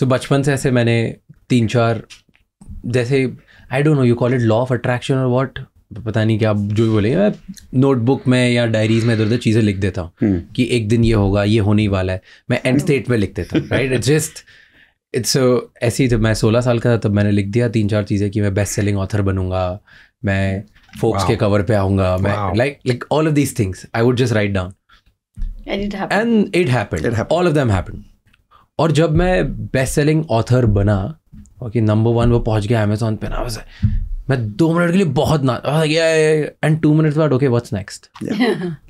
सो बचपन से ऐसे मैंने तीन चार जैसे I don't know you call it law of attraction और वॉट पता नहीं क्या आप जो भी बोले मैं नोटबुक में या डायरीज में इधर उधर चीज़ें लिख देता हूँ hmm. कि एक दिन ये होगा ये होने ही वाला है मैं एंड स्टेट में लिख देता हूँ राइट इट्स जस्ट इट्स ऐसी जब मैं सोलह साल का था तब मैंने लिख दिया तीन चार चीज़ें कि मैं बेस्ट सेलिंग ऑथर बनूंगा मैं फोक्स wow. के कवर पे आऊँगा मैं like like all of these things I would just write down and it happened all of them happened और जब मैं बेस्ट सेलिंग ऑथर बना और कि नंबर वन वो पहुंच गया अमेजोन पे ना वैसे मैं दो मिनट के लिए बहुत ना एंड टू मिनट्स बाद ओके व्हाट्स नेक्स्ट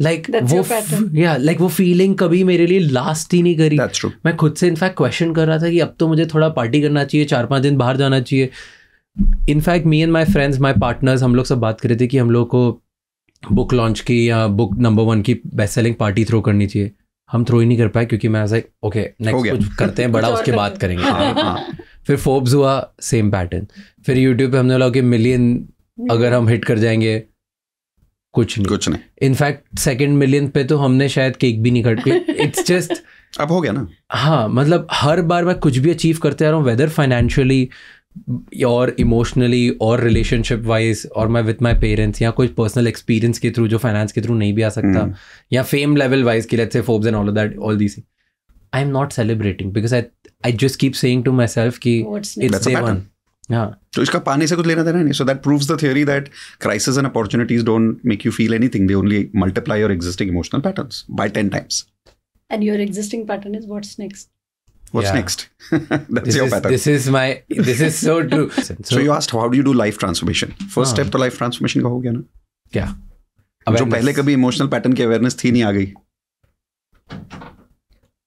लाइक वो या लाइक वो फीलिंग कभी मेरे लिए लास्ट ही नहीं करी मैं खुद से इनफैक्ट क्वेश्चन कर रहा था कि अब तो मुझे थोड़ा पार्टी करना चाहिए चार पांच दिन बाहर जाना चाहिए in fact me and my friends my partners हम लोग सब बात कर रहे थे कि हम लोग को बुक लॉन्च की या बुक नंबर वन की बेस्ट सेलिंग पार्टी थ्रो करनी चाहिए हम थ्रो ही नहीं कर पाए क्योंकि मैं लाइक ओके नेक्स्ट कुछ करते हैं बड़ा उसके बाद करेंगे हाँ, हाँ. फिर फोब्स हुआ सेम पैटर्न फिर यूट्यूब पे हमने बोला कि मिलियन अगर हम हिट कर जाएंगे कुछ नहीं कुछ नहीं इनफैक्ट सेकंड मिलियन पे तो हमने शायद केक भी नहीं कट इट्स जस्ट अब हो गया ना हाँ मतलब हर बार मैं कुछ भी अचीव करते आ रहा हूँ वेदर फाइनेंशियली और इमोशनली और रिलेशनशिप वाइज और मैं विथ माई पेरेंट्स या कोई पर्सनल एक्सपीरियंस के थ्रू जो फाइनेंस के थ्रू नहीं भी आ सकता mm. या फेम लेवल वाइज की let's say Forbes and all that all these I am not celebrating because I I just keep saying to myself की इट्स वन तो इसका पानी से कुछ लेना देना नहीं so that proves the theory that crisis and opportunities don't make you feel anything they only multiply your existing emotional patterns by ten times and your existing pattern is what's next What's yeah. next? That's this your is, pattern. This is my. This is so true. so, so, you asked how do you do life transformation? First uh, step to life transformation का हो गया ना क्या awareness. जो पहले कभी emotional pattern की awareness थी नहीं आ गई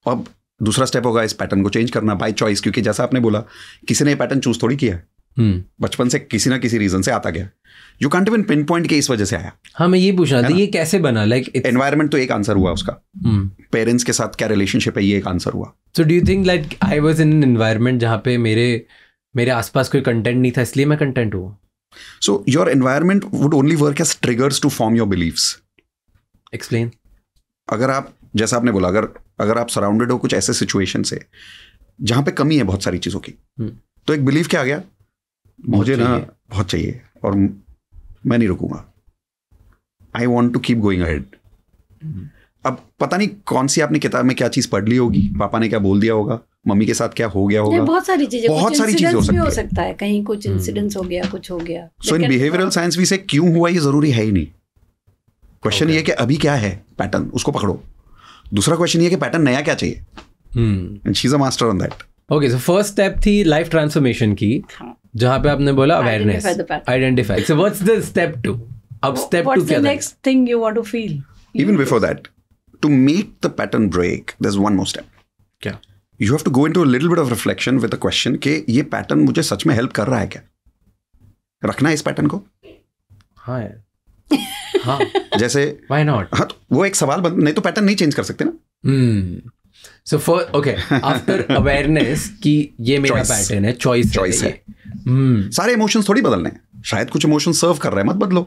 अब दूसरा स्टेप होगा इस पैटर्न को चेंज करना बाय चॉइस क्योंकि जैसा आपने बोला किसी ने पैटर्न चूज थोड़ी किया है बचपन से किसी ना किसी रीजन से आता गया you can't even pinpoint के इस वजह से आया हाँ मैं ये पूछना था ये कैसे बना लाइक एनवायरमेंट तो एक आंसर हुआ उसका पेरेंट्स हम्म। के साथ क्या रिलेशनशिप है ये एक आंसर हुआ so do you think like I was in environment जहाँ पे मेरे मेरे आसपास कोई कंटेंट नहीं था इसलिए मैं कंटेंट हुआ so your environment would only work as triggers to form your beliefs explain अगर आप जैसा आपने बोला अगर अगर आप सराउंडेड हो कुछ ऐसे सिचुएशन से जहाँ पे कमी है बहुत सारी चीज़ों की हम्म। तो एक बिलीव क्या आ गया मुझे ना बहुत चाहिए और मैं नहीं रुकूंगा I want to keep going ahead अब पता नहीं कौन सी आपने किताब में क्या चीज पढ़ ली होगी पापा ने क्या बोल दिया होगा मम्मी के साथ क्या हो गया होगा बहुत सारी चीजें बहुत सारी चीजें हो, सकती हो सकता है कहीं कुछ इंसिडेंट्स हम्म। हो गया कुछ हो गया सो इन बिहेवियरल साइंस भी से क्यों हुआ ये जरूरी है ही नहीं क्वेश्चन okay. ये कि अभी क्या है पैटर्न उसको पकड़ो दूसरा क्वेश्चन ये कि पैटर्न नया क्या चाहिए she is a master on that okay so first step थी लाइफ ट्रांसफॉर्मेशन की हाँ। जहां पे आपने बोला awareness identify so what's the step two अब स्टेप टू क्या what's the next thing you want to feel even before that to make the pattern break there is one more step क्या you have to go into a little bit of reflection with a question के ये pattern मुझे सच में help कर रहा है क्या रखना है इस पैटर्न को हां यार हां जैसे व्हाई नॉट हाँ तो वो एक सवाल बन नहीं तो पैटर्न नहीं चेंज कर सकते ना hmm. So for okay after awareness कि ये मेरा पैटर्न है चॉइस चॉइस है, है. Hmm. सारे इमोशंस थोड़ी बदलने हैं शायद कुछ इमोशंस सर्व कर रहे हैं मत बदलो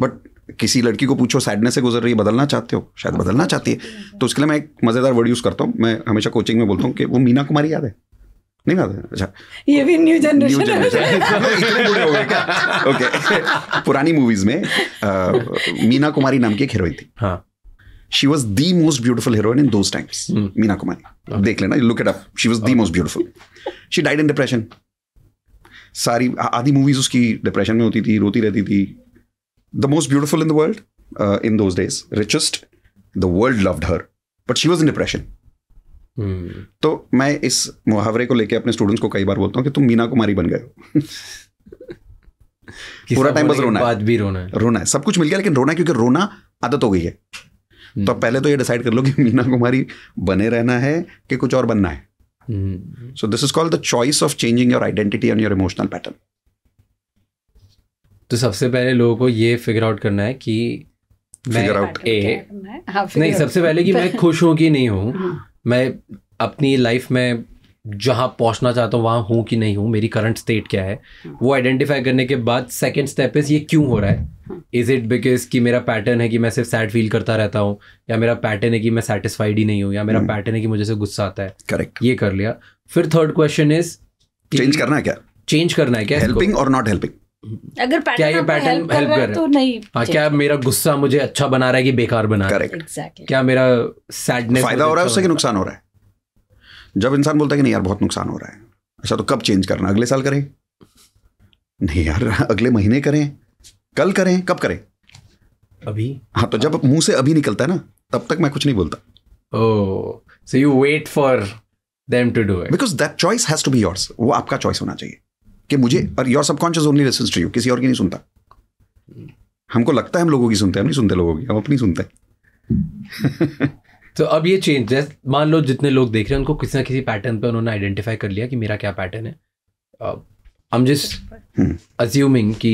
बट किसी लड़की को पूछो सैडनेस से गुजर रही है बदलना चाहते हो शायद बदलना चाहती है तो उसके लिए मैं एक मज़ेदार वर्ड यूज़ करता हूँ मैं हमेशा कोचिंग में बोलता हूँ कि वो मीना कुमारी याद है नहीं याद है अच्छा ये भी न्यू जनरेशन इतने बूढ़े हो ओके पुरानी मूवीज में मीना कुमारी नाम की एक हीरोइन थी हाँ she was the most beautiful heroine in those times Meena Kumari देख लेना you look it up she was the most beautiful she died in depression सारी आधी मूवीज उसकी डिप्रेशन में होती थी रोती रहती थी the most beautiful in the world in those days richest the world loved her but she was in depression तो मैं इस मुहावरे को लेके अपने स्टूडेंट्स को कई बार बोलता हूँ कि तुम मीना कुमारी बन गए हो पूरा टाइम बस रोना है भी रोना है रोना है सब कुछ मिल गया लेकिन रोना क्योंकि रोना आदत हो गई है तो हम्म। पहले तो ये डिसाइड कर लो कि मीना कुमारी बने रहना है कि कुछ और बनना है so this is called the choice of changing your identity and your emotional pattern तो सबसे पहले लोगों को ये फिगर आउट करना है कि फिगर आउट ए हाँ, नहीं सबसे पहले कि मैं खुश हूं कि नहीं हूं हाँ। मैं अपनी लाइफ में जहाँ पहुँचना चाहता हूँ वहाँ हूँ कि नहीं हूँ मेरी करंट स्टेट क्या है वो आइडेंटिफाई करने के बाद सेकेंड स्टेप इज़ ये क्यों हो रहा है इज़ इट बिकॉज कि मेरा पैटर्न है कि मैं सिर्फ सैड फील करता रहता हूँ या मेरा पैटर्न है कि मैं सेटिस्फाइड ही नहीं हूँ या मेरा पैटर्न hmm. है कि मुझे से गुस्सा आता है करेक्ट ये कर लिया फिर थर्ड क्वेश्चन इज चेंज करना है क्या चेंज करना है क्या हेल्पिंग और नॉट हेल्पिंग अगर क्या ये पैटर्न हेल्प कर रहा तो है तो नहीं हाँ क्या मेरा गुस्सा मुझे अच्छा बना रहा है कि बेकार बना रहा है क्या मेरा सैडनेस फायदा हो रहा है अच्छा उससे कि नुकसान हो रहा है जब इंसान बोलता है कि नहीं यार बहुत नुकसान हो रहा है अच्छा तो कब चेंज करना अगले साल करें नहीं यार अगले महीने करें कल करें कब करें अभी हाँ तो जब मुंह से अभी निकलता है ना तब तक मैं कुछ नहीं बोलता so you wait for them to do it because that choice has to be yours वो आपका चॉइस होना चाहिए कि मुझे और your subconscious only listen to you किसी और की नहीं सुनता हमको लगता है हम लोगों की सुनते हैं हम नहीं सुनते लोगों की हम अपनी सुनते हैं तो अब ये चेंज जैसे मान लो जितने लोग देख रहे हैं उनको किसी ना किसी पैटर्न पे उन्होंने आइडेंटिफाई कर लिया कि मेरा क्या पैटर्न है आई एम जस्ट अज्यूमिंग कि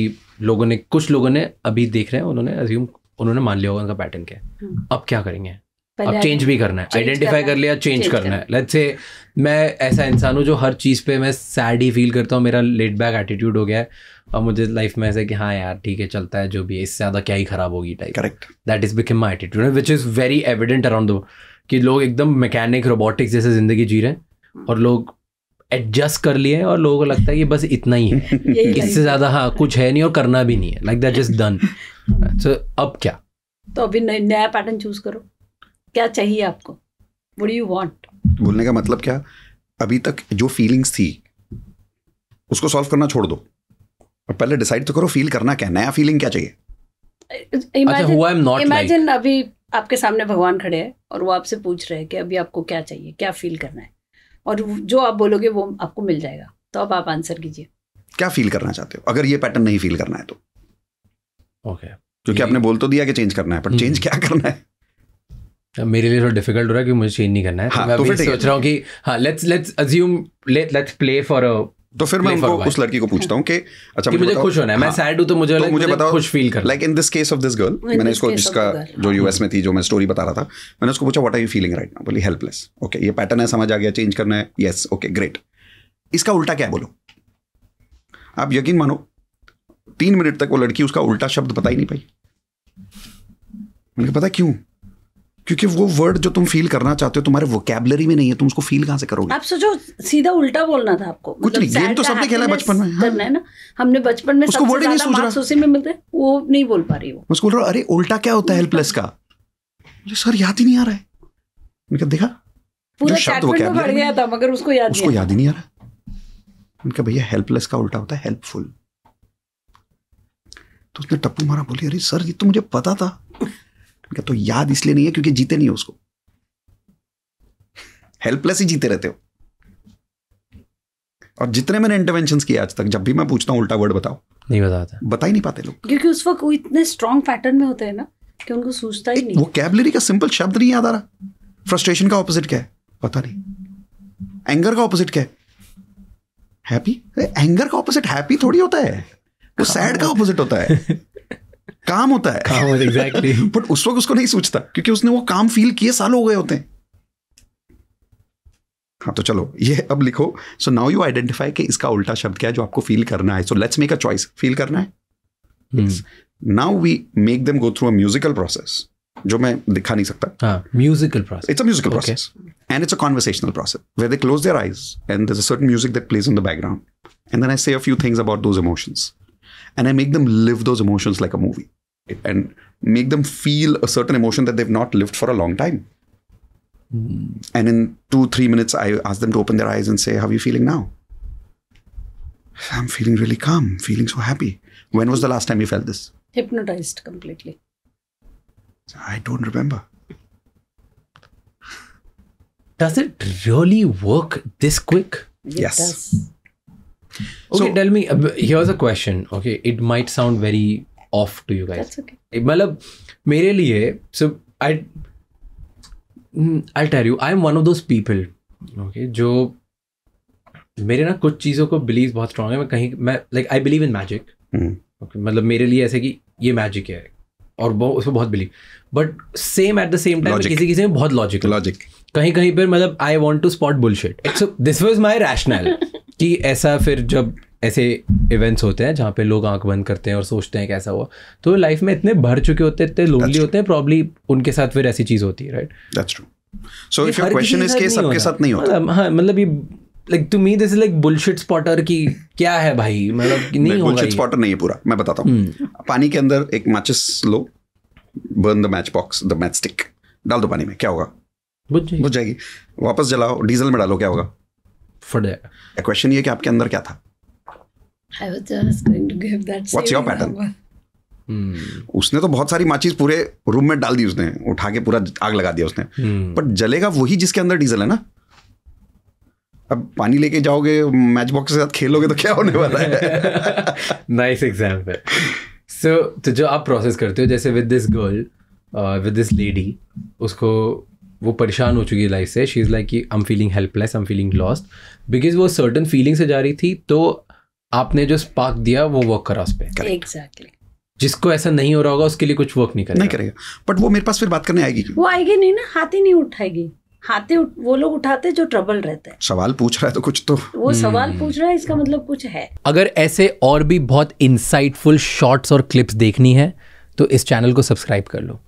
लोगों ने कुछ लोगों ने अभी देख रहे हैं उन्होंने अज्यूम उन्होंने मान लिया होगा उनका पैटर्न क्या है हम्म। अब क्या करेंगे अब चेंज भी करना है आइडेंटिफाई कर लिया चेंज करना है लेट्स से मैं ऐसा इंसान हूँ जो हर चीज़ पे मैं सैड ही फील करता हूँ मेरा लेट बैक एटीट्यूड हो गया है और मुझे लाइफ में ऐसा कि हाँ यार ठीक है चलता है जो भी है इससे ज़्यादा क्या ही खराब होगी type correct that is become my attitude which is very evident around though कि लोग एकदम मैकेनिक रोबोटिक्स जैसे ज़िंदगी जी रहे हैं और लोग एडजस्ट कर लिए और लोगों को लगता है कि बस इतना ही है इससे ज़्यादा हाँ कुछ है नहीं और करना भी नहीं है like that just done so अब क्या तो अभी नया पैटर्न चूज करो क्या चाहिए आपको वट यू वॉन्ट बोलने का मतलब क्या अभी तक जो फीलिंग्स थी उसको सॉल्व करना छोड़ दो और पहले डिसाइड तो करो फील करना क्या नया फीलिंग क्या चाहिए इमेजिन अच्छा, like. अभी आपके सामने भगवान खड़े हैं और वो आपसे पूछ रहे हैं कि अभी आपको क्या चाहिए क्या फील करना है और जो आप बोलोगे वो आपको मिल जाएगा तो अब आप आंसर कीजिए क्या फील करना चाहते हो अगर ये पैटर्न नहीं फील करना है तो ओके okay. क्योंकि आपने बोल तो दिया कि चेंज करना है पर चेंज हम्म। क्या करना है मेरे लिए थोड़ा डिफिकल्ट हो रहा है कि मुझे चेंज नहीं करना है तो हाँ, तो मैं तो सोच रहा हूँ कि हाँ let's let's assume let let's play for a तो फिर मैं उनको उस लड़की को पूछता हूँ कि हाँ। अच्छा कि मुझे, मुझे खुश होना है हाँ, मैं सैड हूँ तो मुझे तो मुझे बताओ खुश फील कर like in this case of this girl मैंने इसको जिसका जो यूएस में थी जो मैं स्टोरी बता रहा था मैंने उसको पूछा what are you feeling right now बोली हेल्पलेस ओके ये पैटर्न है समझ आ गया चेंज करना है यस ओके ग्रेट इसका उल्टा क्या बोलो आप यकीन मानो तीन मिनट तक वो लड़की उसका उल्टा शब्द बता ही नहीं पाई मैंने पता क्यों क्योंकि वो वर्ड जो तुम फील करना चाहते हो तुम्हारे वोकेबलरी में नहीं है तुम उसको फील कहाँ से करोगे आप सोचो सीधा उल्टा बोलना था आपको कुछ मतलब नहीं गेम तो सबने खेला है बचपन में हाँ। करना है ना हमने बचपन में उसको वर्ड नहीं सोच रहा उसी में मिलते वो नहीं बोल पा रही वो उसको बोल रहा अरे उल्टा क्या होता है हेल्पलेस का मुझे सर याद ही नहीं आ रहा है मैंने कहा देखा पूरा शब्द वो क्या भर गया था मगर उसको याद उसको याद ही नहीं आ रहा मैंने कहा भैया हेल्पलेस का उल्टा होता है हेल्पफुल तो उसने टप्पू मारा बोली अरे सर ये तो मुझे पता था क्या तो याद इसलिए नहीं है क्योंकि जीते नहीं हो उसको हेल्पलेस ही जीते रहते हो और जितने मैंने इंटरवेंशन किए आज तक जब भी मैं पूछता हूँ उल्टा वर्ड बताओ नहीं बताते बता ही नहीं पाते लोग क्योंकि उस वक्त वो इतने स्ट्रॉन्ग पैटर्न में होते हैं ना कि उनको सोचता ही नहीं वो कैबलरी का सिंपल शब्द नहीं याद आ रहा फ्रस्ट्रेशन का ऑपोजिट क्या है पता नहीं एंगर का ऑपोजिट क्या है हैप्पी एंगर का ऑपोजिट हैप्पी थोड़ी होता है वो सैड हाँ। का ऑपोजिट होता है काम होता है काम होता एग्जैक्टली बट उस वक्त उसको नहीं सोचता क्योंकि उसने वो काम फील किए साल हो गए होते हैं हाँ तो चलो ये अब लिखो सो नाउ यू आइडेंटिफाई कि इसका उल्टा शब्द क्या है जो आपको फील करना है so let's make a choice feel करना है now we make them go through a musical process जो मैं दिखा नहीं सकता musical process it's a musical process and it's a conversational process where they close their eyes and there a music that plays in the background and then I say a few things about those emotions and I make them live those emotions like a movie and make them feel a certain emotion that they've not lived for a long time. Mm. And in two, three minutes, I ask them to open their eyes and say, How are you feeling now? I'm feeling really calm, feeling so happy. When was the last time you felt this? Hypnotized completely. I don't remember. Does it really work this quick? It yes. Does. Okay, so, tell me. Uh, here's a question. Okay, it might sound very off to you guys मतलब मेरे लिए so I I tell you I am one of those people okay जो मेरे ना कुछ चीज़ों को believe बहुत स्ट्रांग है मैं कहीं मैं like I believe in magic okay मतलब मेरे लिए ऐसे कि ये मैजिक है और वो उसमें बहुत believe but same at the same time किसी किसी में बहुत लॉजिक लॉजिक कहीं कहीं पर मतलब I want to spot bullshit this was my rational कि ऐसा फिर जब ऐसे इवेंट्स होते हैं जहाँ पे लोग आंख बंद करते हैं और सोचते हैं कैसा हुआ तो लाइफ में इतने भर चुके होते हैं इतने लोनली होते हैं प्रॉब्ली उनके साथ फिर ऐसी चीज़ होती है right so if your question is के सबके साथ नहीं होता मतलब हाँ मतलब ये like to me this is like bullshit spotter की क्या है भाई मतलब नहीं होगा बुलशिट स्पॉटर नहीं है पूरा मैं बताता हूँ हम्म। पानी के अंदर एक मैचेस लो burn the matchbox the matchstick डाल दो पानी में क्या होगा बुझ जाएगी बुझ जाएगी वापस जलाओ डीजल में डालो क्या होगा फट जाएगा क्वेश्चन ये कि आपके अंदर क्या था I was just going to give that What's your pattern? Hmm. उसने तो बहुत सारी माचिस पूरे रूम में डाल दी उसने उठा के पूरा आग लगा दिया उसने बट hmm. जलेगा वही जिसके अंदर डीजल है ना अब पानी लेके जाओगे मैच बॉक्स के साथ खेलोगे तो क्या होने वाला है नाइस एग्जाम्पल सो तो जो आप प्रोसेस करते हो जैसे with this girl with this lady उसको वो परेशान हो चुकी है लाइफ से शी इज़ लाइक कि I am feeling helpless I am feeling lost because वो सर्टन फीलिंग से जा रही थी तो आपने जो स्पार्क दिया वो वर्क करा उस पर एग्जैक्टली जिसको ऐसा नहीं हो रहा होगा उसके लिए कुछ वर्क नहीं करेगा नहीं करेगा बट वो मेरे पास फिर बात करने आएगी वो आएगी नहीं ना हाथी नहीं उठाएगी हाथे वो लोग उठाते जो ट्रबल रहते हैं सवाल पूछ रहा है तो कुछ तो वो hmm. सवाल पूछ रहा है इसका मतलब कुछ है अगर ऐसे और भी बहुत इंसाइटफुल शॉर्ट्स और क्लिप्स देखनी है तो इस चैनल को सब्सक्राइब कर लो